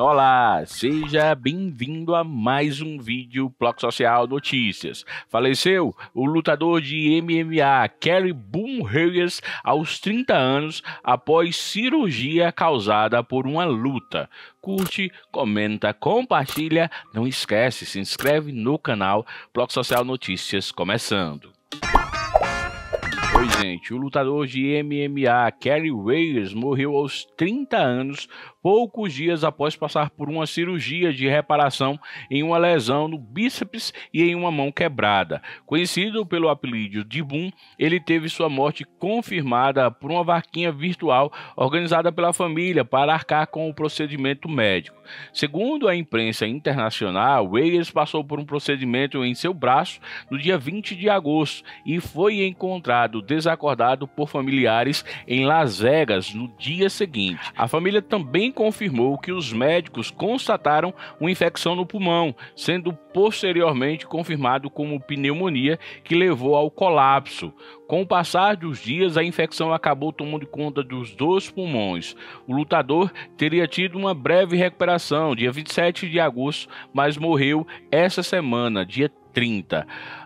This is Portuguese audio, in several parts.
Olá, seja bem-vindo a mais um vídeo Bloco Social Notícias. Faleceu o lutador de MMA Kerry Boom Hayes aos 30 anos após cirurgia causada por uma luta. Curte, comenta, compartilha, não esquece, se inscreve no canal Bloco Social Notícias começando. Pois, gente, o lutador de MMA Kerry Weyers morreu aos 30 anos, poucos dias após passar por uma cirurgia de reparação em uma lesão no bíceps e em uma mão quebrada. Conhecido pelo apelido de Boom, ele teve sua morte confirmada por uma vaquinha virtual organizada pela família para arcar com o procedimento médico. Segundo a imprensa internacional, Weyers passou por um procedimento em seu braço no dia 20 de agosto e foi encontrado desacordado por familiares em Las Vegas no dia seguinte. A família também confirmou que os médicos constataram uma infecção no pulmão, sendo posteriormente confirmado como pneumonia que levou ao colapso. Com o passar dos dias, a infecção acabou tomando conta dos dois pulmões. O lutador teria tido uma breve recuperação, dia 27 de agosto, mas morreu essa semana, dia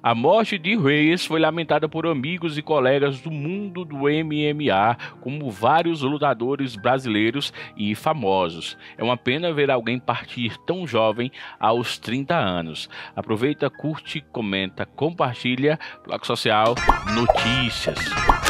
a morte de Reyes foi lamentada por amigos e colegas do mundo do MMA, como vários lutadores brasileiros e famosos. É uma pena ver alguém partir tão jovem aos 30 anos. Aproveita, curte, comenta, compartilha. Bloco Social Notícias.